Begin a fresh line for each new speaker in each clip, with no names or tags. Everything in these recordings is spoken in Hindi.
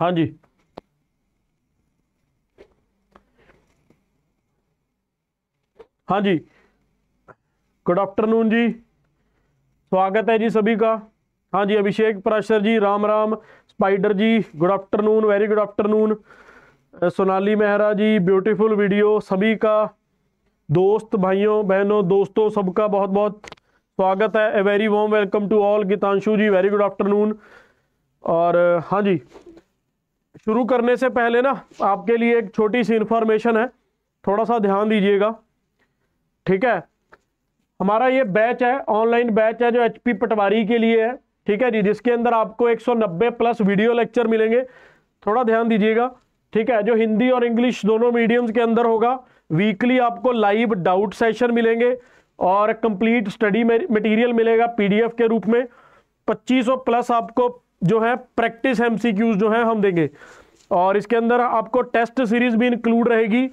हाँ जी हाँ जी गुड आफ्टरनून जी स्वागत है जी सभी का हाँ जी Abhishek Parashar ji Ram Ram Spider ji good afternoon very good afternoon Sonali Mehra ji beautiful video सभी का दोस्त भाइयों बहनों दोस्तों सबका बहुत बहुत स्वागत है a very warm welcome to all Geetanshu ji very good afternoon और हाँ जी शुरू करने से पहले ना आपके लिए एक छोटी सी इन्फॉर्मेशन है थोड़ा सा ध्यान दीजिएगा ठीक है हमारा ये बैच है ऑनलाइन बैच है जो एच पटवारी के लिए है ठीक है जी जिसके अंदर आपको 190 प्लस वीडियो लेक्चर मिलेंगे थोड़ा ध्यान दीजिएगा ठीक है जो हिंदी और इंग्लिश दोनों मीडियम्स के अंदर होगा वीकली आपको लाइव डाउट सेशन मिलेंगे और कंप्लीट स्टडी मटेरियल मिलेगा पीडीएफ के रूप में 2500 प्लस आपको जो है प्रैक्टिस एमसीक्यूज जो है हम देंगे और इसके अंदर आपको टेस्ट सीरीज भी इंक्लूड रहेगी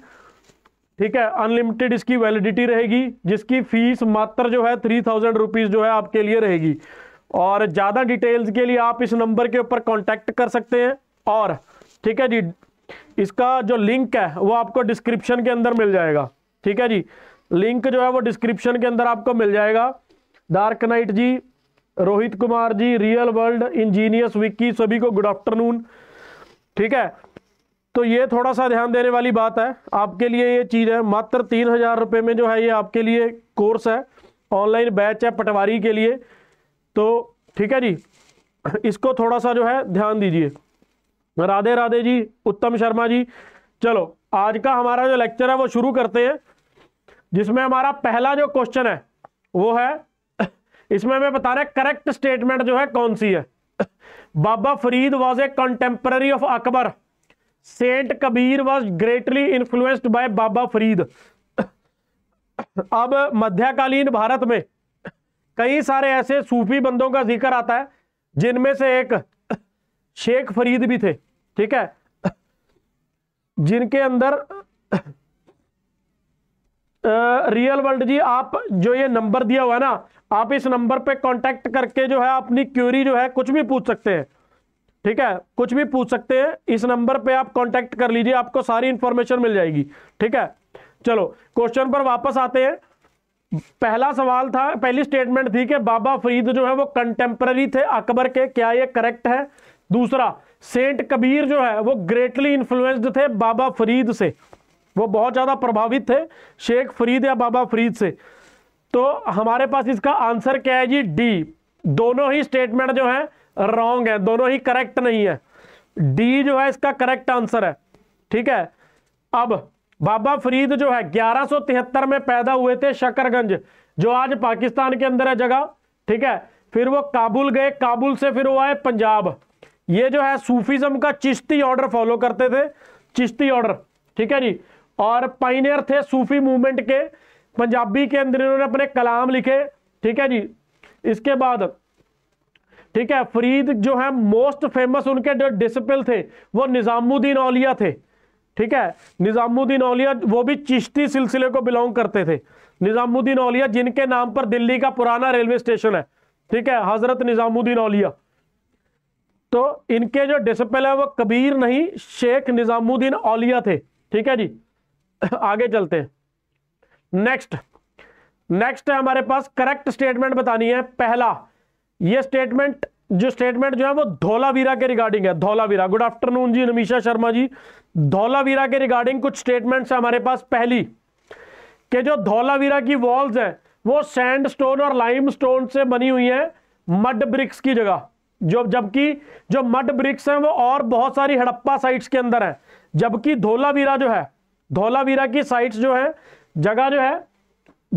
ठीक है अनलिमिटेड इसकी वैलिडिटी रहेगी जिसकी फीस मात्र जो है थ्री थाउजेंड रुपीज़ जो है आपके लिए रहेगी और ज़्यादा डिटेल्स के लिए आप इस नंबर के ऊपर कॉन्टेक्ट कर सकते हैं और ठीक है जी इसका जो लिंक है वो आपको डिस्क्रिप्शन के अंदर मिल जाएगा ठीक है जी लिंक जो है वो डिस्क्रिप्शन के अंदर आपको मिल जाएगा Dark Knight ji Rohit Kumar ji real world engineers Vicky सभी को गुड आफ्टरनून ठीक है तो ये थोड़ा सा ध्यान देने वाली बात है आपके लिए ये चीज़ है मात्र तीन हज़ार रुपये में जो है ये आपके लिए कोर्स है ऑनलाइन बैच है पटवारी के लिए तो ठीक है जी इसको थोड़ा सा जो है ध्यान दीजिए राधे राधे जी उत्तम शर्मा जी चलो आज का हमारा जो लेक्चर है वो शुरू करते हैं जिसमें हमारा पहला जो क्वेश्चन है वो है इसमें हमें बता रहे करेक्ट स्टेटमेंट जो है कौन सी है Baba Farid was a contemporary of Akbar saint Kabir was greatly influenced by Baba Farid अब मध्यकालीन भारत में कई सारे ऐसे सूफी बंदों का जिक्र आता है जिनमें से एक शेख फरीद भी थे ठीक है जिनके अंदर रियल वर्ल्ड जी आप जो ये नंबर दिया हुआ है ना आप इस नंबर पे कांटेक्ट करके जो है अपनी क्यूरी जो है कुछ भी पूछ सकते हैं ठीक है कुछ भी पूछ सकते हैं इस नंबर पे आप कांटेक्ट कर लीजिए आपको सारी इंफॉर्मेशन मिल जाएगी ठीक है चलो क्वेश्चन पर वापस आते हैं पहला सवाल था पहली स्टेटमेंट थी कि बाबा फरीद जो है वो कंटेम्प्रेरी थे अकबर के क्या ये करेक्ट है दूसरा सेंट कबीर जो है वो ग्रेटली इन्फ्लुएंस्ड थे बाबा फरीद से वो बहुत ज़्यादा प्रभावित थे शेख फरीद या बाबा फरीद से तो हमारे पास इसका आंसर क्या है जी डी दोनों ही स्टेटमेंट जो है रॉन्ग है दोनों ही करेक्ट नहीं है डी जो है इसका करेक्ट आंसर है ठीक है अब बाबा फरीद जो है 1173 में पैदा हुए थे शकरगंज जो आज पाकिस्तान के अंदर है जगह ठीक है फिर वो काबुल गए काबुल से फिर वो आए पंजाब ये जो है सूफीज्म का चिश्ती ऑर्डर फॉलो करते थे चिश्ती ऑर्डर ठीक है जी और पाइनियर थे सूफी मूवमेंट के पंजाबी के अंदर इन्होंने अपने कलाम लिखे ठीक है जी इसके बाद ठीक है फरीद जो है मोस्ट फेमस उनके जो डिसिपल थे वो निज़ामुद्दीन औलिया थे ठीक है निज़ामुद्दीन औलिया वो भी चिश्ती सिलसिले को बिलोंग करते थे निज़ामुद्दीन औलिया जिनके नाम पर दिल्ली का पुराना रेलवे स्टेशन है ठीक है हज़रत निज़ामुद्दीन औलिया तो इनके जो डिसिपल है वो कबीर नहीं शेख निज़ामुद्दीन औलिया थे ठीक है जी आगे चलते हैं नेक्स्ट नेक्स्ट है हमारे पास करेक्ट स्टेटमेंट बतानी है पहला ये स्टेटमेंट जो स्टेटमेंट जो है वो धौलावीरा के रिगार्डिंग है धौलावीरा गुड आफ्टरनून जी नमीशा शर्मा जी धौलावीरा के रिगार्डिंग कुछ स्टेटमेंट्स है हमारे पास पहली कि जो धौलावीरा की वॉल्स हैं वो सैंड स्टोन और लाइम स्टोन से बनी हुई है मड ब्रिक्स की जगह जो जबकि जो मड ब्रिक्स हैं वो और बहुत सारी हड़प्पा साइट्स के अंदर हैं जबकि धोलावीरा जो है धोलावीरा की साइट्स जो है जगह जो है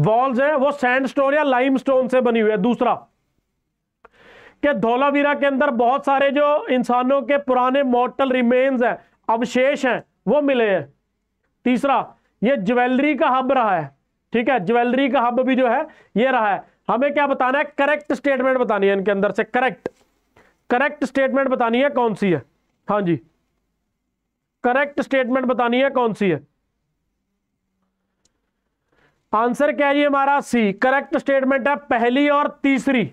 वॉल्स हैं वो सैंड स्टोन या लाइम स्टोन से बनी हुई है दूसरा कि धौलावीरा के अंदर बहुत सारे जो इंसानों के पुराने मॉर्टल रिमेन्स हैं अवशेष हैं वो मिले हैं तीसरा ये ज्वेलरी का हब रहा है ठीक है ज्वेलरी का हब भी जो है ये रहा है हमें क्या बताना है करेक्ट स्टेटमेंट बतानी है इनके अंदर से करेक्ट करेक्ट स्टेटमेंट बतानी है कौन सी है हाँ जी करेक्ट स्टेटमेंट बतानी है कौन सी है आंसर क्या है जी हमारा सी करेक्ट स्टेटमेंट है पहली और तीसरी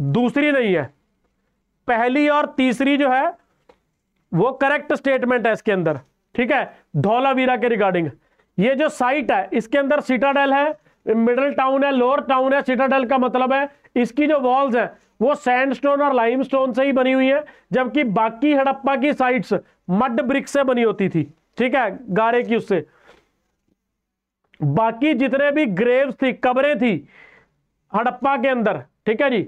दूसरी नहीं है पहली और तीसरी जो है वो करेक्ट स्टेटमेंट है इसके अंदर ठीक है धौलावीरा के रिगार्डिंग ये जो साइट है इसके अंदर सिटाडेल है मिडल टाउन है लोअर टाउन है सिटाडेल का मतलब है इसकी जो वॉल्स है वो सैंडस्टोन और लाइमस्टोन से ही बनी हुई है जबकि बाकी हड़प्पा की साइट्स मड ब्रिक से बनी होती थी ठीक है गारे की उससे बाकी जितने भी ग्रेव्स थी कब्रें थी हड़प्पा के अंदर ठीक है जी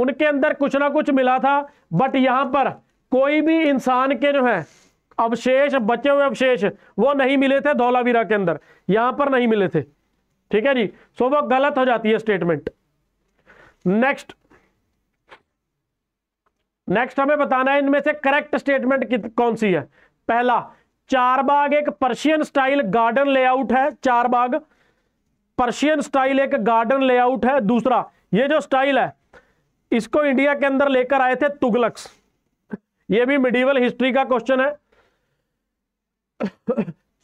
उनके अंदर कुछ ना कुछ मिला था बट यहां पर कोई भी इंसान के जो है अवशेष बचे हुए अवशेष वो नहीं मिले थे धौलावीरा के अंदर यहां पर नहीं मिले थे ठीक है जी सो वो गलत हो जाती है स्टेटमेंट नेक्स्ट नेक्स्ट हमें बताना है इनमें से करेक्ट स्टेटमेंट कौन सी है पहला चारबाग एक पर्शियन स्टाइल गार्डन लेआउट है चारबाग पर्शियन स्टाइल एक गार्डन लेआउट है दूसरा ये जो स्टाइल है इसको इंडिया के अंदर लेकर आए थे तुगलक्स ये भी मिडिवल हिस्ट्री का क्वेश्चन है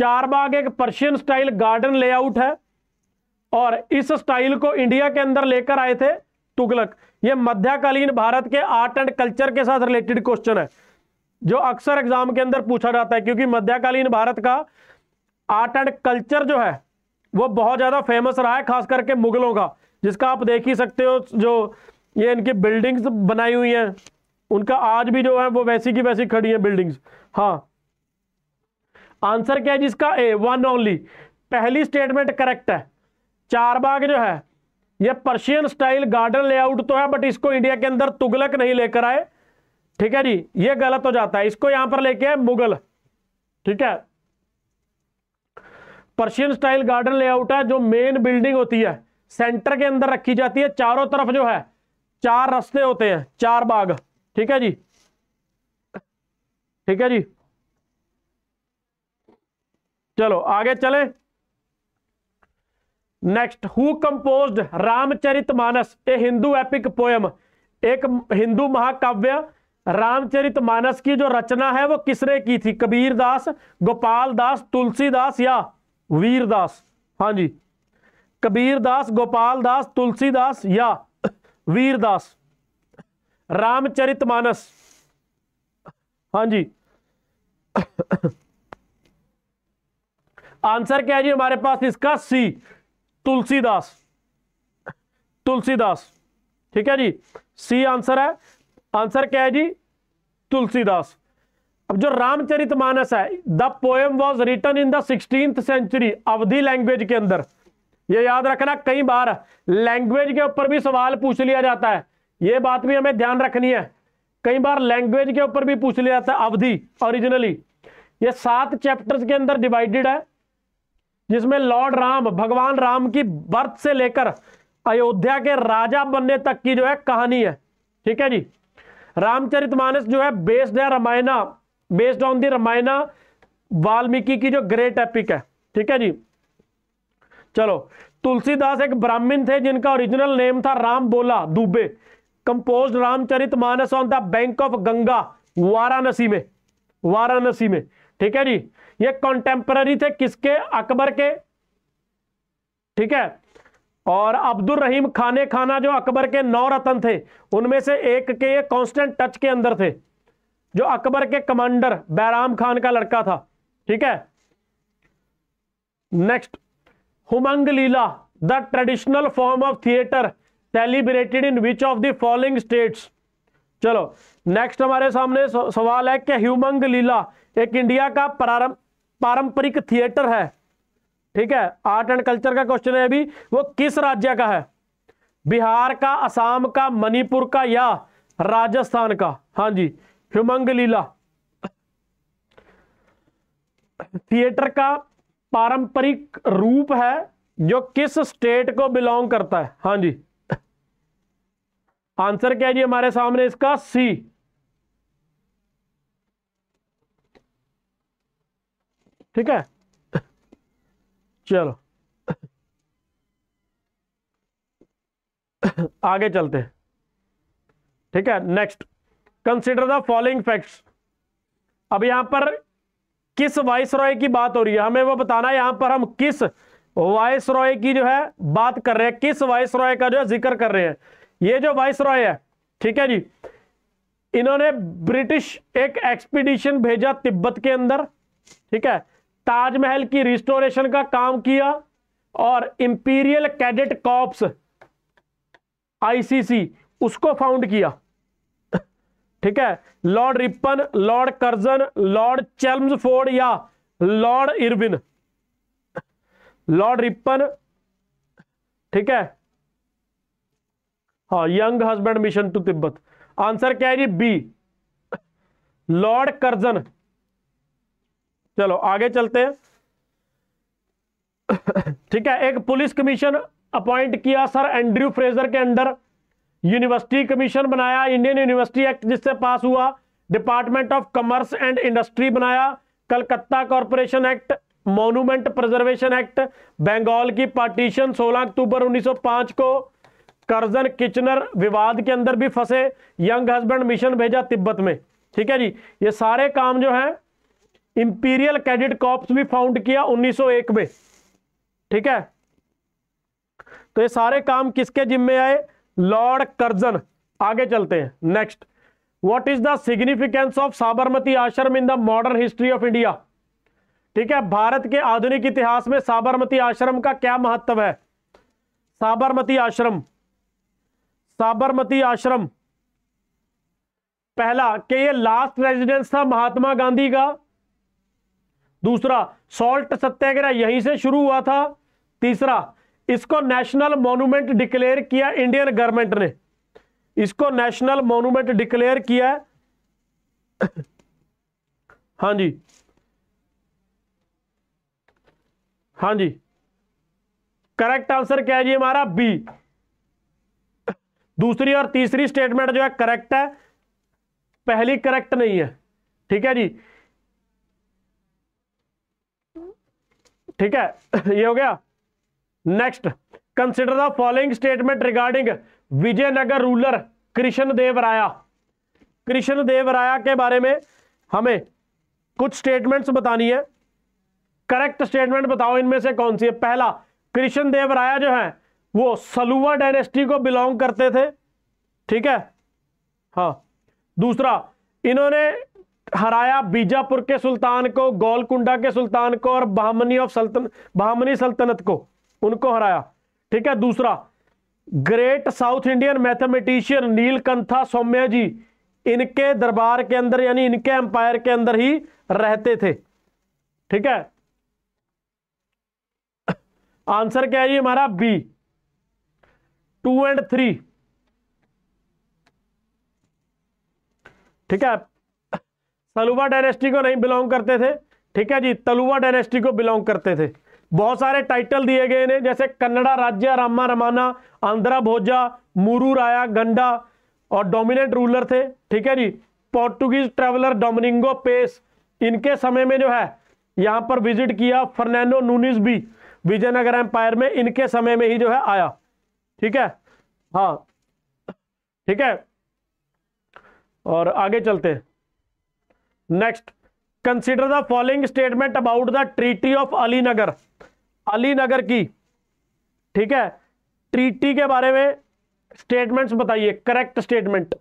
चार बाग एक पर्शियन स्टाइल गार्डन लेआउट है और इस स्टाइल को इंडिया के अंदर लेकर आए थे तुगलक ये मध्यकालीन भारत के आर्ट एंड कल्चर के साथ रिलेटेड क्वेश्चन है जो अक्सर एग्जाम के अंदर पूछा जाता है क्योंकि मध्यकालीन भारत का आर्ट एंड कल्चर जो है वो बहुत ज्यादा फेमस रहा है खास करके मुगलों का जिसका आप देख ही सकते हो जो ये इनकी बिल्डिंग्स बनाई हुई हैं उनका आज भी जो है वो वैसी की वैसी खड़ी है बिल्डिंग्स हाँ आंसर क्या है जिसका ए वन ओनली पहली स्टेटमेंट करेक्ट है चार बाग जो है ये पर्शियन स्टाइल गार्डन लेआउट तो है बट इसको इंडिया के अंदर तुगलक नहीं लेकर आए ठीक है जी ये गलत हो जाता है इसको यहां पर लेके आए मुगल ठीक है पर्शियन स्टाइल गार्डन लेआउट है जो मेन बिल्डिंग होती है सेंटर के अंदर रखी जाती है चारों तरफ जो है चार रास्ते होते हैं चार बाग ठीक है जी ठीक है जी चलो आगे चले next who compose Ramcharit Manas a Hindu epic poem एक हिंदू महाकाव्य रामचरित मानस की जो रचना है वो किसने की थी कबीर दास गोपाल दास तुलसीदास या वीरदास हाँ जी कबीरदास गोपालदास तुलसीदास या वीरदास रामचरित मानस हाँ जी आंसर क्या है जी हमारे पास इसका सी तुलसीदास तुलसीदास ठीक है जी सी आंसर है आंसर क्या है जी तुलसीदास अब जो रामचरितमानस है the poem was written in the sixteen century Awadhi language के अंदर ये याद रखना कई बार लैंग्वेज के ऊपर भी सवाल पूछ लिया जाता है ये बात भी हमें ध्यान रखनी है कई बार लैंग्वेज के ऊपर भी पूछ लिया जाता है अवधि ओरिजिनली ये सात चैप्टर्स के अंदर डिवाइडेड है जिसमें लॉर्ड राम भगवान राम की बर्थ से लेकर अयोध्या के राजा बनने तक की जो है कहानी है ठीक है जी रामचरितमानस जो है बेस्ड है Ramayana based on the Ramayana Valmiki की जो ग्रेट एपिक है ठीक है जी चलो तुलसीदास एक ब्राह्मण थे जिनका ओरिजिनल नेम था Ram Bola Dubey compose Ramcharit Manas on the bank of Ganga Varanasi में वाराणसी में ठीक है जी ये कॉन्टेम्पररी थे किसके अकबर के ठीक है और अब्दुल रहीम खाने खाना जो अकबर के नौ रतन थे उनमें से एक के ये कांस्टेंट टच के अंदर थे जो अकबर के कमांडर बैराम खान का लड़का था ठीक है next Humang Leela the traditional form of theatre celebrated in which of the following states चलो नेक्स्ट हमारे सामने सवाल है कि ह्यूमंग लीला एक इंडिया का पारंपरिक थिएटर है ठीक है आर्ट एंड कल्चर का क्वेश्चन है अभी वो किस राज्य का है बिहार का असम का मणिपुर का या राजस्थान का हाँ जी ह्यूमंग लीला थिएटर का पारंपरिक रूप है जो किस स्टेट को बिलोंग करता है हाँ जी आंसर क्या है जी हमारे सामने इसका सी ठीक है चलो आगे चलते हैं ठीक है next consider the following facts अब यहां पर किस वाइस रॉय की बात हो रही है हमें वो बताना है यहां पर हम किस वाइस रॉय की जो है बात कर रहे हैं किस वाइस रॉय का जो है जिक्र कर रहे हैं ये जो वाइस रॉय है ठीक है जी इन्होंने ब्रिटिश एक एक्सपीडिशन भेजा तिब्बत के अंदर ठीक है ताजमहल की रिस्टोरेशन का काम किया और इंपीरियल कैडेट कॉप्स आईसीसी उसको फाउंड किया ठीक है Lord Ripon Lord Curzon Lord Chelm या लॉर्ड इरविन लॉर्ड रिपन ठीक है हाँ Younghusband mission to Tibet answer क्या है जी बी लॉर्ड कर्जन चलो आगे चलते हैं ठीक है एक पुलिस कमीशन अपॉइंट किया सर एंड्रयू फ्रेजर के अंडर यूनिवर्सिटी कमीशन बनाया इंडियन यूनिवर्सिटी एक्ट जिससे पास हुआ department of commerce and industry बनाया Calcutta corporation act monument preservation act Bengal की पार्टीशन 16 अक्टूबर 1905 को करजन किचनर विवाद के अंदर भी फंसे यंग हस्बैंड मिशन भेजा तिब्बत में ठीक है जी ये सारे काम जो है इंपीरियल कैडिट कॉप्स भी फाउंड किया 1901 में ठीक है तो ये सारे काम किसके जिम्मे आए लॉर्ड कर्जन आगे चलते हैं next what is the significance of Sabarmati ashram in the modern history of India ठीक है भारत के आधुनिक इतिहास में साबरमती आश्रम का क्या महत्व है साबरमती आश्रम साबरमती आश्रम पहला कि ये लास्ट रेजिडेंस था महात्मा गांधी का दूसरा सॉल्ट सत्याग्रह यहीं से शुरू हुआ था तीसरा इसको नेशनल मोनूमेंट डिक्लेयर किया इंडियन गवर्नमेंट ने इसको नेशनल मोनूमेंट डिक्लेयर किया हाँ जी हाँ जी करेक्ट आंसर क्या है जी हमारा बी दूसरी और तीसरी स्टेटमेंट जो है करेक्ट है पहली करेक्ट नहीं है ठीक है जी ठीक है ये हो गया next consider the following statement regarding Vijayanagar ruler Krishna Dev Raya Krishna Dev राया के बारे में हमें कुछ स्टेटमेंट्स बतानी है करेक्ट स्टेटमेंट बताओ इनमें से कौन सी है पहला कृष्ण देव राया जो है वो सलुआ डायनेस्टी को बिलोंग करते थे ठीक है हाँ दूसरा इन्होंने हराया बीजापुर के सुल्तान को गोलकुंडा के सुल्तान को और बहामनी ऑफ सल्तन बहामनी सल्तनत को उनको हराया ठीक है दूसरा great south Indian mathematician Nilakantha Somayaji इनके दरबार के अंदर यानी इनके एम्पायर के अंदर ही रहते थे ठीक है आंसर क्या है हमारा बी टू एंड थ्री ठीक है सलुवा डायनेस्टी को नहीं बिलोंग करते थे ठीक है जी तलुवा डायनेस्टी को बिलोंग करते थे बहुत सारे टाइटल दिए गए ने जैसे कन्नड़ा राज्य रामा रमाना आंध्रा भोजा मुरू राया गंडा और डोमिनेंट रूलर थे ठीक है जी पोर्टुगीज ट्रेवलर डोमिनिंगो पेस इनके समय में जो है यहाँ पर विजिट किया फर्नैंडो नूनिस भी विजयनगर एम्पायर में इनके समय में ही जो है आया ठीक है हाँ ठीक है और आगे चलते next consider the following statement about the treaty of Alinagar Alinagar की ठीक है ट्रीटी के बारे में स्टेटमेंट्स बताइए करेक्ट स्टेटमेंट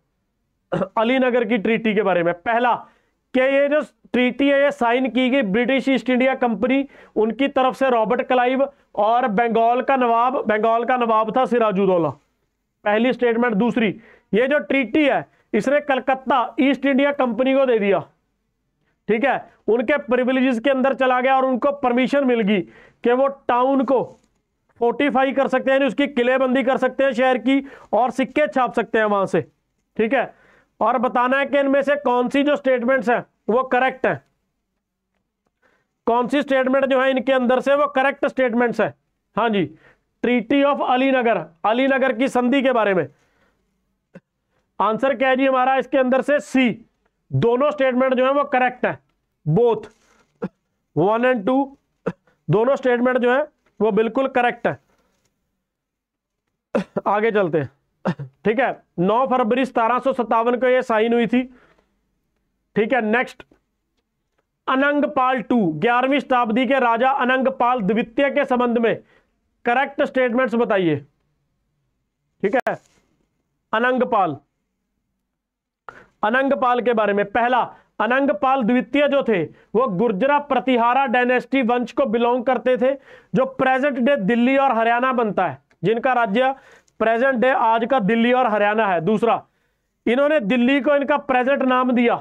अली नगर की ट्रीटी के बारे में पहला कि ये जो ट्रीटी है ये साइन की गई ब्रिटिश ईस्ट इंडिया कंपनी उनकी तरफ से रॉबर्ट क्लाइव और बंगाल का नवाब बंगाल का नवाब था सिराजुद्दौला पहली स्टेटमेंट दूसरी ये जो ट्रीटी है इसने कलकत्ता ईस्ट इंडिया कंपनी को दे दिया ठीक है उनके प्रिविलेज के अंदर चला गया और उनको परमिशन मिल गई कि वो टाउन को फोर्टिफाई कर सकते हैं उसकी किलेबंदी कर सकते हैं शहर की और सिक्के छाप सकते हैं वहां से ठीक है और बताना है कि इनमें से कौन सी जो स्टेटमेंट्स हैं वो करेक्ट है कौन सी स्टेटमेंट जो है इनके अंदर से वो करेक्ट स्टेटमेंट्स है हाँ जी ट्रीटी ऑफ अलीनगर अलीनगर की संधि के बारे में आंसर क्या है जी हमारा इसके अंदर से सी दोनों स्टेटमेंट जो है वो करेक्ट है बोथ वन एंड टू दोनों स्टेटमेंट जो है वो बिल्कुल करेक्ट है आगे चलते हैं ठीक है 9 फरवरी सतारह को ये साइन हुई थी ठीक है नेक्स्ट अनंगपाल टू ग्यारहवीं शताब्दी के राजा अनंगपाल द्वितीय के संबंध में करेक्ट स्टेटमेंट्स बताइए ठीक है अनंगपाल अनंगपाल के बारे में पहला अनंगपाल द्वितीय जो थे वो गुर्जरा प्रतिहारा डायनेस्टी वंश को बिलोंग करते थे जो प्रेजेंट डे दिल्ली और हरियाणा बनता है जिनका राज्य प्रेजेंट डे आज का दिल्ली और हरियाणा है दूसरा इन्होंने दिल्ली को इनका प्रेजेंट नाम दिया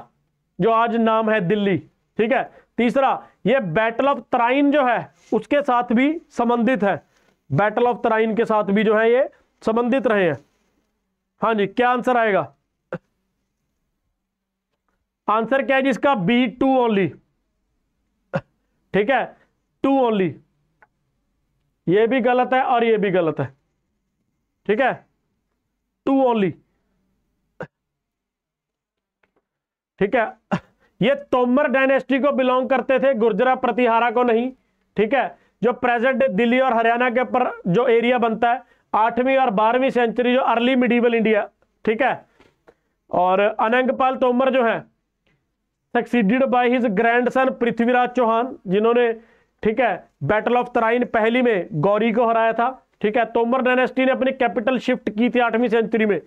जो आज नाम है दिल्ली ठीक है तीसरा ये बैटल ऑफ तराइन जो है उसके साथ भी संबंधित है बैटल ऑफ तराइन के साथ भी जो है ये संबंधित रहे हैं हाँ जी क्या आंसर आएगा आंसर क्या है जिसका बी टू ओनली ठीक है टू ओनली ये भी गलत है और ये भी गलत है ठीक है टू ओनली ठीक है ये तोमर डायनेस्टी को बिलोंग करते थे गुर्जरा प्रतिहारा को नहीं ठीक है जो प्रेजेंट दिल्ली और हरियाणा के ऊपर जो एरिया बनता है आठवीं और बारहवीं सेंचुरी जो अर्ली मिडीवल इंडिया ठीक है और अनंगपाल तोमर जो है succeeded by his grandson Prithviraj Chauhan जिन्होंने ठीक है बैटल ऑफ तराइन पहली में गौरी को हराया था ठीक है तोमर डायनेस्टी ने अपनी कैपिटल शिफ्ट की थी आठवीं सेंचुरी में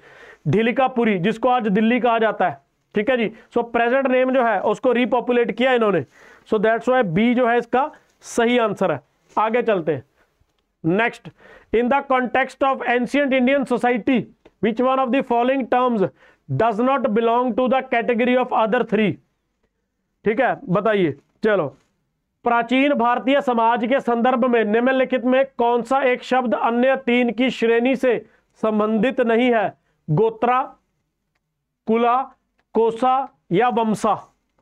ढिलिकापुरी जिसको आज दिल्ली कहा जाता है ठीक है जी सो प्रेजेंट नेम जो है उसको रिपॉपुलेट किया इन्होंने सो दैट्स वाई बी जो है इसका सही आंसर है आगे चलते हैं next in the context of ancient Indian society which one of the following terms does not belong to the category of other three ठीक है बताइए चलो प्राचीन भारतीय समाज के संदर्भ में निम्नलिखित में कौन सा एक शब्द अन्य तीन की श्रेणी से संबंधित नहीं है गोत्रा कुला कोसा या वंशा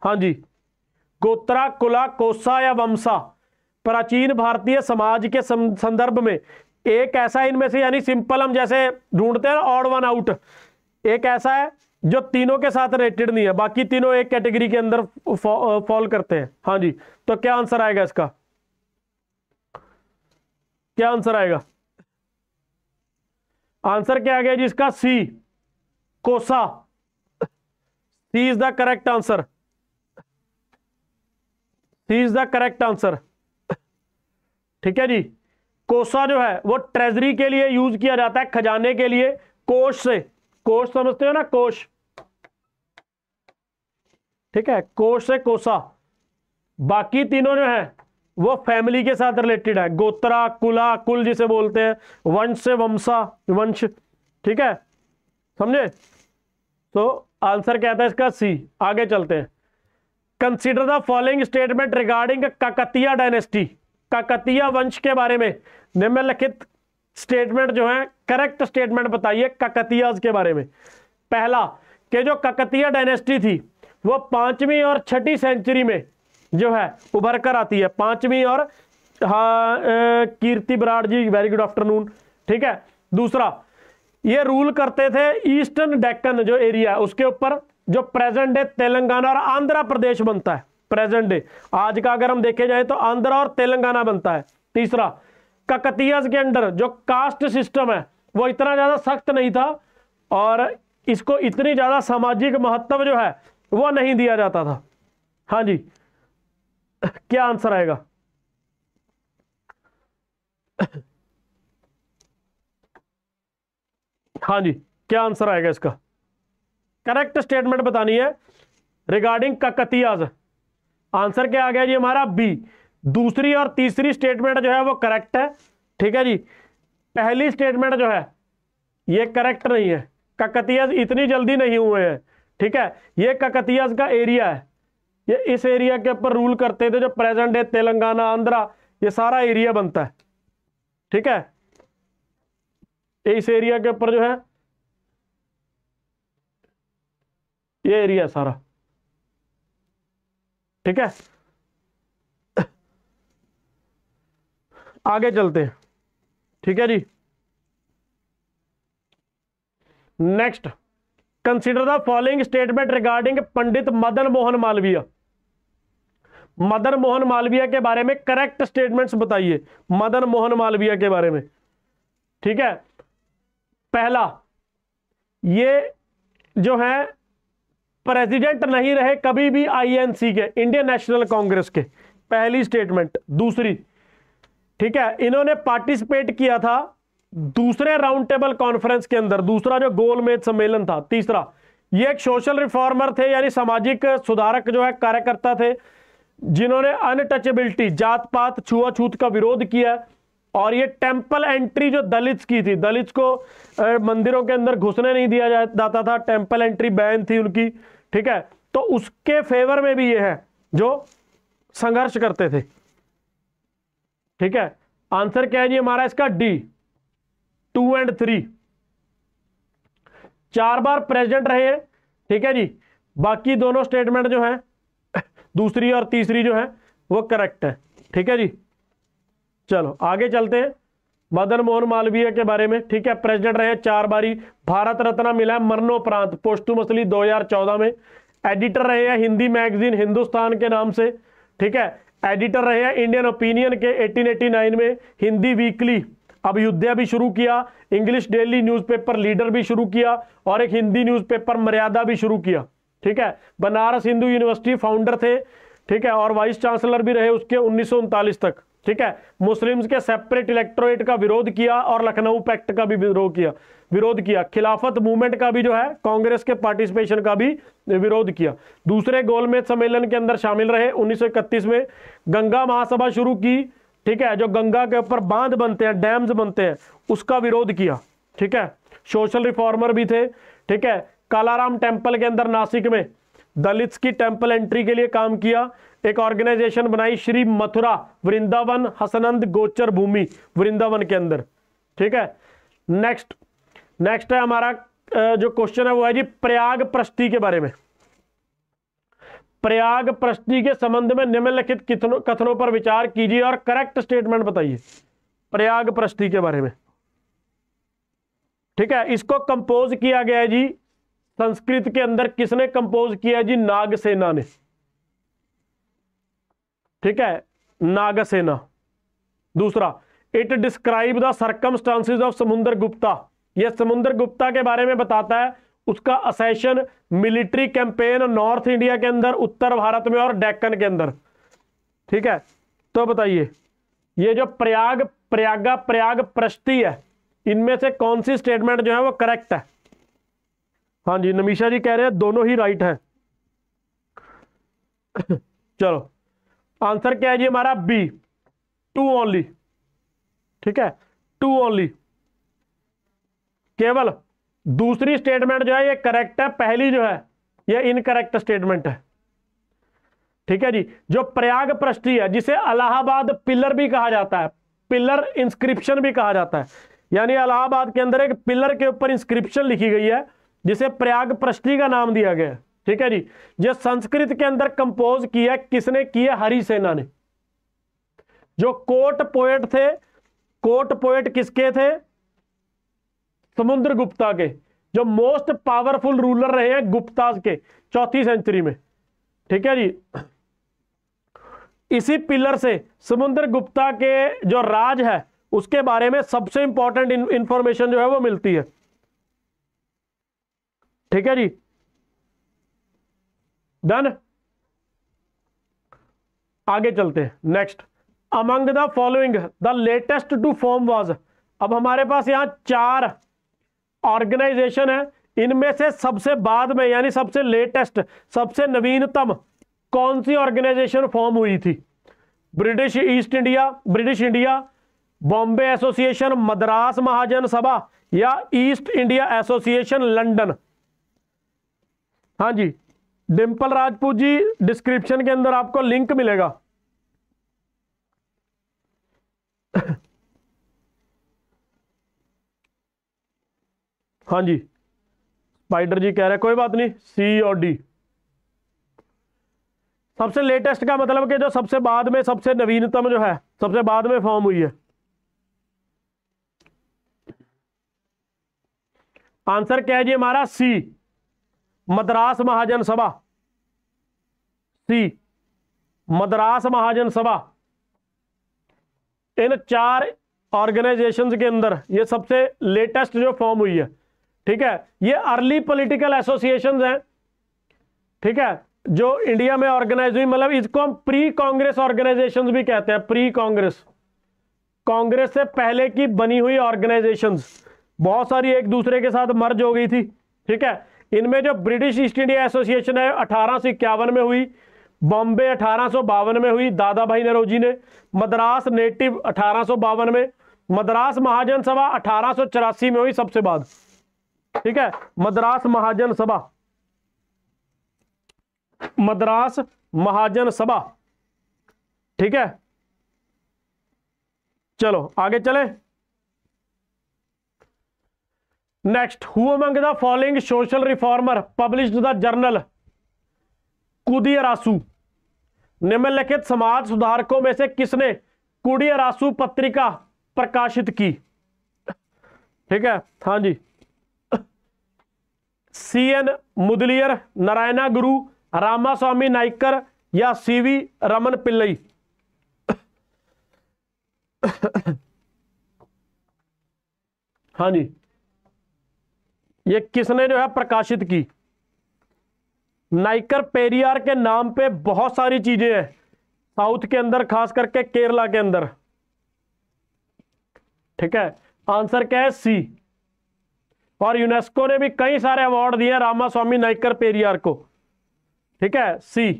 हाँ जी गोत्रा कुला कोसा या वंशा प्राचीन भारतीय समाज के संदर्भ में एक ऐसा इनमें से यानी सिंपल हम जैसे ढूंढते हैं ऑड वन आउट एक ऐसा है जो तीनों के साथ रिलेटेड नहीं है बाकी तीनों एक कैटेगरी के अंदर फॉल करते हैं हाँ जी तो क्या आंसर आएगा इसका क्या आंसर आएगा आंसर क्या आ गया जी इसका C kosa C is the correct answer C is the correct answer ठीक है जी कोसा जो है वो ट्रेजरी के लिए यूज किया जाता है खजाने के लिए कोष से कोष समझते हो ना कोष ठीक है कोश से कोसा बाकी तीनों जो है वो फैमिली के साथ रिलेटेड है गोत्रा कुला कुल जिसे बोलते हैं वंश से वंशा वंश ठीक है समझे तो आंसर क्या था इसका सी आगे चलते हैं consider the following statement regarding Kakatiya dynasty Kakatiya वंश के बारे में निम्नलिखित स्टेटमेंट जो है करेक्ट स्टेटमेंट बताइए काकतिया के बारे में पहला के जो काकतिया डायनेस्टी थी वो पांचवी और छठी सेंचुरी में जो है उभर कर आती है पांचवी और हाँ Kirti Brar ji very good afternoon ठीक है दूसरा ये रूल करते थे ईस्टर्न डेक्कन जो एरिया है उसके ऊपर जो प्रेजेंट डे तेलंगाना और आंध्र प्रदेश बनता है प्रेजेंट डे आज का अगर हम देखे जाए तो आंध्र और तेलंगाना बनता है तीसरा ककतियाज के अंडर जो कास्ट सिस्टम है वो इतना ज़्यादा सख्त नहीं था और इसको इतनी ज़्यादा सामाजिक महत्व जो है वह नहीं दिया जाता था हाँ जी क्या आंसर आएगा हाँ जी क्या आंसर आएगा इसका करेक्ट स्टेटमेंट बतानी है रिगार्डिंग ककतियाज आंसर क्या आ गया जी हमारा बी दूसरी और तीसरी स्टेटमेंट जो है वो करेक्ट है ठीक है जी पहली स्टेटमेंट जो है ये करेक्ट नहीं है ककतियाज इतनी जल्दी नहीं हुए हैं ठीक है ये ककतिया का एरिया है ये इस एरिया के ऊपर रूल करते थे जो प्रेजेंट है तेलंगाना आंध्रा ये सारा एरिया बनता है ठीक है इस एरिया के ऊपर जो है ये एरिया सारा ठीक है आगे चलते हैं ठीक है जी next consider the following statement regarding Pandit Madan Mohan Malviya Madan Mohan Malviya के बारे में करेक्ट स्टेटमेंट्स बताइए मदन मोहन मालवीय के बारे में ठीक है पहला ये जो है प्रेसिडेंट नहीं रहे कभी भी आईएनसी के इंडियन नेशनल कांग्रेस के पहली स्टेटमेंट दूसरी ठीक है इन्होंने पार्टिसिपेट किया था दूसरे राउंड टेबल कॉन्फ्रेंस के अंदर दूसरा जो गोलमेज सम्मेलन था तीसरा ये एक सोशल रिफॉर्मर थे यानी सामाजिक सुधारक जो है कार्यकर्ता थे जिन्होंने अनटचेबिलिटी जात पात छुआछूत का विरोध किया और ये टेंपल एंट्री जो दलित की थी दलित को मंदिरों के अंदर घुसने नहीं दिया जाता था टेम्पल एंट्री बैन थी उनकी ठीक है तो उसके फेवर में भी ये है जो संघर्ष करते थे ठीक है आंसर क्या है जी हमारा इसका डी टू एंड थ्री चार बार प्रेजेंट रहे हैं ठीक है जी बाकी दोनों स्टेटमेंट जो है दूसरी और तीसरी जो है वो करेक्ट है ठीक है जी चलो आगे चलते हैं मदन मोहन मालवीय के बारे में ठीक है प्रेसिडेंट रहे चार बारी भारत रत्न मिला मरणोपरांत पोस्टू मसली चौदह में एडिटर रहे हैं हिंदी मैगजीन हिंदुस्तान के नाम से ठीक है एडिटर रहे हैं इंडियन ओपिनियन के 1889 में हिंदी वीकली अब युद्ध भी शुरू किया इंग्लिश डेली न्यूज़पेपर लीडर भी शुरू किया और एक हिंदी न्यूज़पेपर मर्यादा भी शुरू किया ठीक है बनारस हिंदू यूनिवर्सिटी फाउंडर थे ठीक है और वाइस चांसलर भी रहे उसके उन्नीस तक ठीक है मुस्लिम्स के सेपरेट इलेक्ट्रोरेट का विरोध किया और लखनऊ पैक्ट का भी विरोध किया विरोध किया खिलाफत मूवमेंट का भी जो है कांग्रेस के पार्टिसिपेशन का भी विरोध किया दूसरे गोलमेज सम्मेलन के अंदर शामिल रहे उन्नीस में गंगा महासभा शुरू की ठीक है जो गंगा के ऊपर बांध बनते हैं डैम्स बनते हैं उसका विरोध किया ठीक है सोशल रिफॉर्मर भी थे ठीक है कालाराम टेम्पल के अंदर नासिक में दलित की टेम्पल एंट्री के लिए काम किया एक ऑर्गेनाइजेशन बनाई श्री मथुरा वृंदावन हसनंद गोचर भूमि वृंदावन के अंदर ठीक है नेक्स्ट नेक्स्ट है हमारा जो क्वेश्चन है वो है जी प्रयाग प्रस्ती के बारे में प्रयाग प्रश्नी के संबंध में निम्नलिखित कथनों पर विचार कीजिए और करेक्ट स्टेटमेंट बताइए प्रयाग प्रश्नी के बारे में ठीक है इसको कंपोज किया गया है जी संस्कृत के अंदर किसने कंपोज किया है जी नागसेना ने ठीक है नागसेना दूसरा it describe the circumstances of Samudra Gupta यह समुद्र गुप्ता के बारे में बताता है उसका accession military campaign north India के अंदर उत्तर भारत में और डेक्कन के अंदर ठीक है तो बताइए ये जो प्रयाग प्रयागा प्रयाग प्रस्ती है इनमें से कौन सी स्टेटमेंट जो है वो करेक्ट है हाँ जी नमीशा जी कह रहे हैं दोनों ही राइट है चलो आंसर क्या है जी हमारा बी टू ओनली ठीक है टू ओनली केवल दूसरी स्टेटमेंट जो है ये करेक्ट है पहली जो है ये इनकरेक्ट स्टेटमेंट है ठीक है जी जो प्रयाग प्रष्टि है जिसे अलाहाबाद पिलर भी कहा जाता है पिलर इंस्क्रिप्शन भी कहा जाता है यानी अलाहाबाद के अंदर एक पिलर के ऊपर इंस्क्रिप्शन लिखी गई है जिसे प्रयाग प्रष्टि का नाम दिया गया है ठीक है जी जो संस्कृत के अंदर कंपोज किया किसने किया हरी सेना ने जो कोट पोएट थे कोट पोएट किसके थे समुद्र गुप्ता के जो मोस्ट पावरफुल रूलर रहे हैं गुप्ता के चौथी सेंचुरी में ठीक है जी इसी पिलर से समुद्र गुप्ता के जो राज है उसके बारे में सबसे इंपॉर्टेंट इंफॉर्मेशन जो है वो मिलती है ठीक है जी डन आगे चलते हैं next among the following the latest to form was अब हमारे पास यहां चार ऑर्गेनाइजेशन है इनमें से सबसे बाद में यानी सबसे लेटेस्ट सबसे नवीनतम कौन सी ऑर्गेनाइजेशन फॉर्म हुई थी British East India British India Bombay association Madras Mahajan Sabha या ईस्ट इंडिया एसोसिएशन लंडन हाँ जी डिम्पल राजपूत जी डिस्क्रिप्शन के अंदर आपको लिंक मिलेगा हाँ जी स्पाइडर जी कह रहे कोई बात नहीं सी और डी सबसे लेटेस्ट का मतलब कि जो सबसे बाद में सबसे नवीनतम जो है सबसे बाद में फॉर्म हुई है आंसर क्या है जी हमारा सी मद्रास महाजन सभा सी मद्रास महाजन सभा इन चार ऑर्गेनाइजेशंस के अंदर ये सबसे लेटेस्ट जो फॉर्म हुई है ठीक है ये अर्ली पॉलिटिकल एसोसिएशन हैं ठीक है जो इंडिया में ऑर्गेनाइज हुई मतलब इसको हम प्री कांग्रेस ऑर्गेनाइजेशंस भी कहते हैं प्री कांग्रेस कांग्रेस से पहले की बनी हुई ऑर्गेनाइजेशंस बहुत सारी एक दूसरे के साथ मर्ज हो गई थी ठीक है इनमें जो ब्रिटिश ईस्ट इंडिया एसोसिएशन है अठारह में हुई बॉम्बे अठारह में हुई दादा भाई नरोजी ने मद्रास नेटिव अठारह में मद्रास महाजन सभा अठारह में हुई सबसे बाद ठीक है मद्रास महाजन सभा मद्रास महाजन सभा ठीक है चलो आगे चले next who among the following social reformer publish the journal Kudiarasu निम्नलिखित समाज सुधारकों में से किसने कुडियरासु पत्रिका प्रकाशित की ठीक है हाँ जी सी एन मुदलियर नारायणा गुरु रामास्वामी नाइकर या सी वी रमन पिल्लई हाँ जी ये किसने जो है प्रकाशित की नाइकर पेरियार के नाम पे बहुत सारी चीजें हैं साउथ के अंदर खास करके केरला के अंदर ठीक है आंसर क्या है सी और यूनेस्को ने भी कई सारे अवार्ड दिए रामास्वामी नाइकर पेरियार को ठीक है C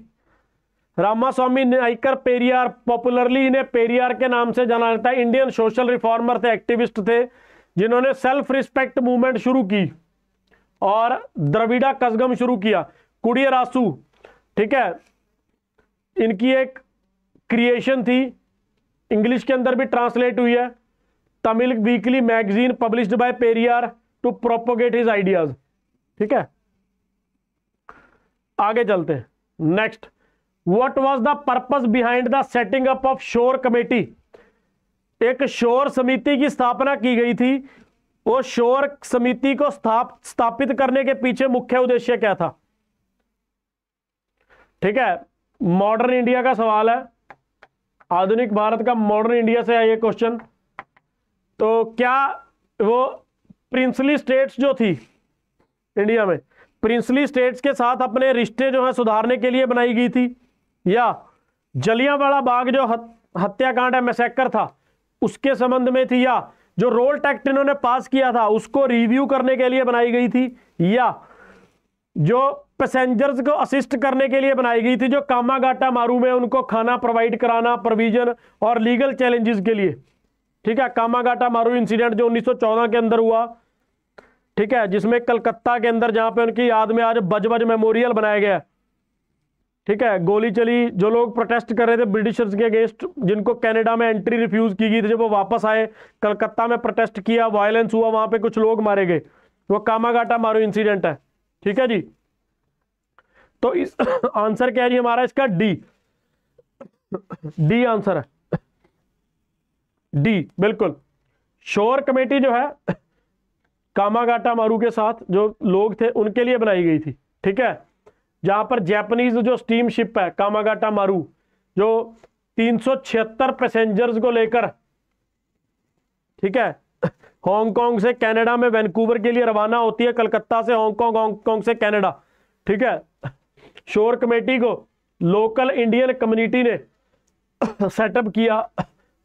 Ramaswamy Naicker Periyar popularly इन्हें पेरियार के नाम से जाना जाता है इंडियन सोशल रिफॉर्मर थे एक्टिविस्ट थे जिन्होंने सेल्फ रिस्पेक्ट मूवमेंट शुरू की और द्रविडा कसगम शुरू किया कुड़िया रासू ठीक है इनकी एक क्रिएशन थी इंग्लिश के अंदर भी ट्रांसलेट हुई है Tamil weekly magazine published by Periyar to propagate his ideas ठीक है आगे चलते next what was the purpose behind the setting up of Shore committee एक शोर समिति की स्थापना की गई थी वो शोर समिति को स्थाप स्थापित करने के पीछे मुख्य उद्देश्य क्या था ठीक है मॉडर्न इंडिया का सवाल है आधुनिक भारत का मॉडर्न इंडिया से आया क्वेश्चन तो क्या वो प्रिंसली स्टेट्स जो थी इंडिया में प्रिंसली स्टेट्स के साथ अपने रिश्ते जो हैं सुधारने के लिए बनाई गई थी या जलियावाला बाग जो हत्याकांड है मैसेकर था उसके संबंध में थी या जो रोल टैक्ट इन्होंने पास किया था उसको रिव्यू करने के लिए बनाई गई थी या जो पैसेंजर्स को असिस्ट करने के लिए बनाई गई थी जो कामागाटा मारू में उनको खाना प्रोवाइड कराना प्रोविजन और लीगल चैलेंजेस के लिए ठीक है कामागाटा मारू इंसिडेंट जो 1914 के अंदर हुआ ठीक है जिसमें कलकत्ता के अंदर जहां पे उनकी याद में आज बज बज मेमोरियल बनाया गया ठीक है गोली चली जो लोग प्रोटेस्ट कर रहे थे ब्रिटिशर्स के अगेंस्ट जिनको कनाडा में एंट्री रिफ्यूज की गई थी जब वो वापस आए कलकत्ता में प्रोटेस्ट किया वायलेंस हुआ वहां पे कुछ लोग मारे गए वो कामागाटा मारो इंसिडेंट है ठीक है जी तो इस आंसर क्या है जी हमारा इसका डी डी आंसर है डी बिल्कुल शोर कमेटी जो है कामागाटा मारू के साथ जो लोग थे उनके लिए बनाई गई थी ठीक है जहां पर जैपनीज जो स्टीम शिप है कामागाटा मारू जो तीन पैसेंजर्स को लेकर ठीक है हांगकांग से कनाडा में वैनकूवर के लिए रवाना होती है कलकत्ता से हांगकांग हांगकांग से कनाडा ठीक है शोर कमेटी को लोकल इंडियन कम्युनिटी ने सेटअप किया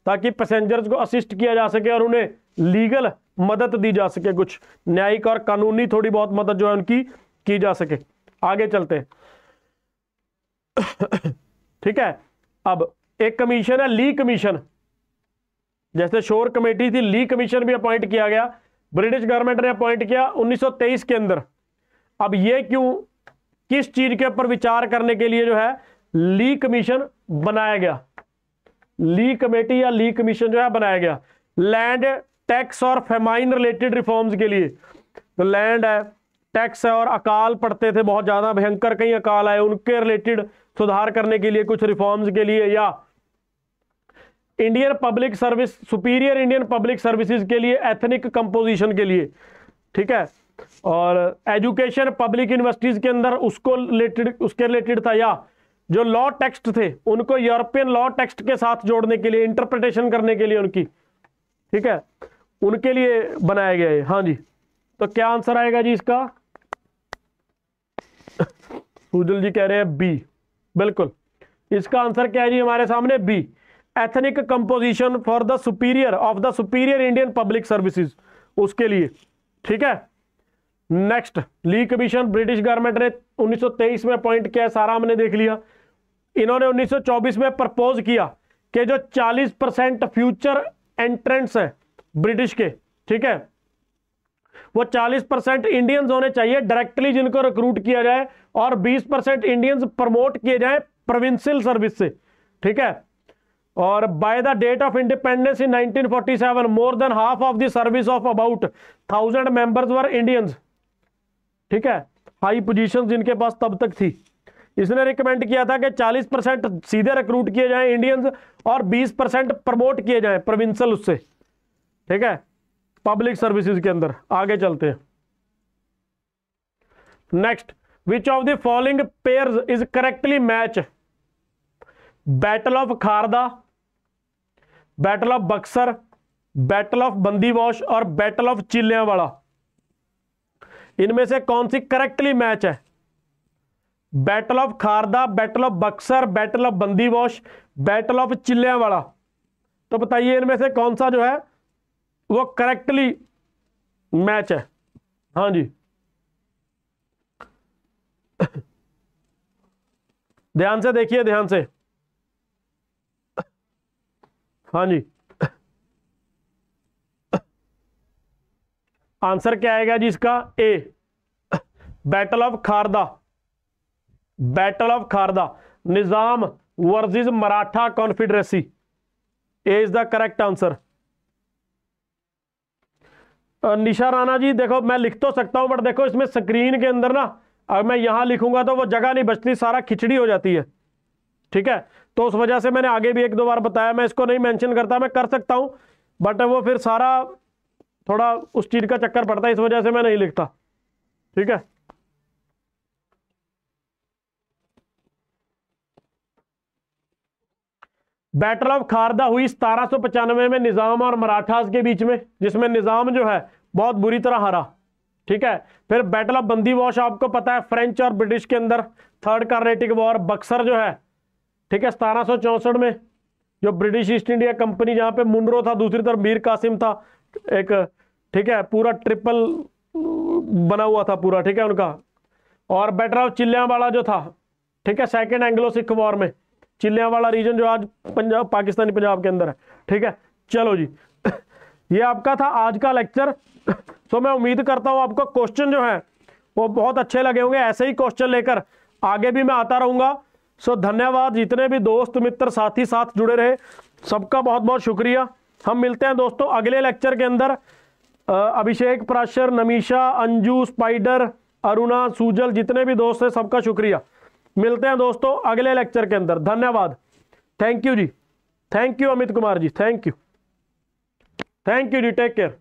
ताकि पैसेंजर्स को असिस्ट किया जा सके और उन्हें लीगल मदद दी जा सके कुछ न्यायिक और कानूनी थोड़ी बहुत मदद जो है उनकी की जा सके आगे चलते हैं ठीक है अब एक कमीशन है ली कमीशन जैसे शोर कमेटी थी ली कमीशन भी अपॉइंट किया गया ब्रिटिश गवर्नमेंट ने अपॉइंट किया 1923 के अंदर अब ये क्यों किस चीज के ऊपर विचार करने के लिए जो है ली कमीशन बनाया गया ली कमेटी या ली कमीशन जो है बनाया गया लैंड टैक्स और फेमाइन रिलेटेड रिफॉर्म्स के लिए तो लैंड है टैक्स है और अकाल पड़ते थे बहुत ज़्यादा भयंकर कहीं अकाल आए उनके रिलेटेड सुधार करने के लिए कुछ रिफॉर्म्स के लिए या Indian public service superior Indian public services के लिए एथनिक कंपोजिशन के लिए ठीक है और एजुकेशन पब्लिक यूनिवर्सिटीज के अंदर उसको रिलेटेड उसके रिलेटेड था या जो लॉ टेक्स्ट थे उनको यूरोपियन लॉ टेक्स्ट के साथ जोड़ने के लिए इंटरप्रिटेशन करने के लिए उनकी ठीक है उनके लिए बनाया गया है हाँ जी तो क्या आंसर आएगा जी इसका सुजल जी कह रहे हैं बी बिल्कुल इसका आंसर क्या है जी हमारे सामने B ethnic composition for the superior of the superior Indian public services उसके लिए ठीक है next Lee commission British government ने 1923 में अपॉइंट किया सारा हमने देख लिया इन्होंने 1924 में प्रपोज किया कि जो 40 परसेंट फ्यूचर एंट्रेंस है ब्रिटिश के ठीक है वो 40 परसेंट इंडियंस होने चाहिए डायरेक्टली जिनको रिक्रूट किया जाए और 20 परसेंट इंडियंस प्रमोट किए जाए प्रोविंसियल सर्विस से ठीक है और by the date of independence in 1947 more than half of the service of about thousand members were Indians ठीक है हाई पोजिशन जिनके पास तब तक थी इसने रिकमेंड किया था कि 40 परसेंट सीधे रिक्रूट किए जाए इंडियंस और 20 परसेंट प्रमोट किए जाए प्रोविंसल उससे ठीक है पब्लिक सर्विसेज के अंदर आगे चलते हैं next which of the following pair is correctly match battle of Kharda battle of Buxar battle of Wandiwash और बैटल ऑफ चिल्लिया वाला इनमें से कौन सी करेक्टली मैच है battle of Kharda battle of Buxar battle of Wandiwash battle of Chilianwala तो बताइए इनमें से कौन सा जो है वो करेक्टली मैच है हाँ जी ध्यान से देखिए ध्यान से हाँ जी आंसर क्या आएगा जी इसका A battle of Kharda battle of Kharda Nizam versus Maratha confederacy A is the correct answer Nisha Rana ji देखो मैं लिख तो सकता हूँ बट देखो इसमें स्क्रीन के अंदर ना अगर मैं यहाँ लिखूंगा तो वो जगह नहीं बचती सारा खिचड़ी हो जाती है ठीक है तो उस वजह से मैंने आगे भी एक दो बार बताया मैं इसको नहीं मेंशन करता मैं कर सकता हूँ बट वो फिर सारा थोड़ा उस चीज़ का चक्कर पड़ता है इस वजह से मैं नहीं लिखता ठीक है बैटल ऑफ खारदा हुई सतारह में निज़ाम और मराठास के बीच में जिसमें निज़ाम जो है बहुत बुरी तरह हारा ठीक है फिर बैटल ऑफ बंदी वॉश आपको पता है फ्रेंच और ब्रिटिश के अंदर थर्ड कार्नेटिक वॉर बक्सर जो है ठीक है सतारह में जो ब्रिटिश ईस्ट इंडिया कंपनी जहाँ पे मुंडरो था दूसरी तरफ मीर कासिम था एक ठीक है पूरा ट्रिपल बना हुआ था पूरा ठीक है उनका और बैटल ऑफ चिल्लियावाड़ा जो था ठीक है सेकेंड एंग्लो सिख वॉर में वाला रीजन जो आज पंजाब पाकिस्तानी पंजाब के अंदर है ठीक है चलो जी ये आपका था आज का लेक्चर सो तो मैं उम्मीद करता हूँ आपको क्वेश्चन जो है वो बहुत अच्छे लगे होंगे ऐसे ही क्वेश्चन लेकर आगे भी मैं आता रहूँगा सो धन्यवाद जितने भी दोस्त मित्र साथी साथ जुड़े रहे सबका बहुत बहुत शुक्रिया हम मिलते हैं दोस्तों अगले लेक्चर के अंदर अभिषेक प्राशर नमीशा अंजू स्पाइडर अरुणा सूजल जितने भी दोस्त हैं सबका शुक्रिया मिलते हैं दोस्तों अगले लेक्चर के अंदर धन्यवाद थैंक यू जी thank you Amit Kumar ji thank you thank you जी टेक केयर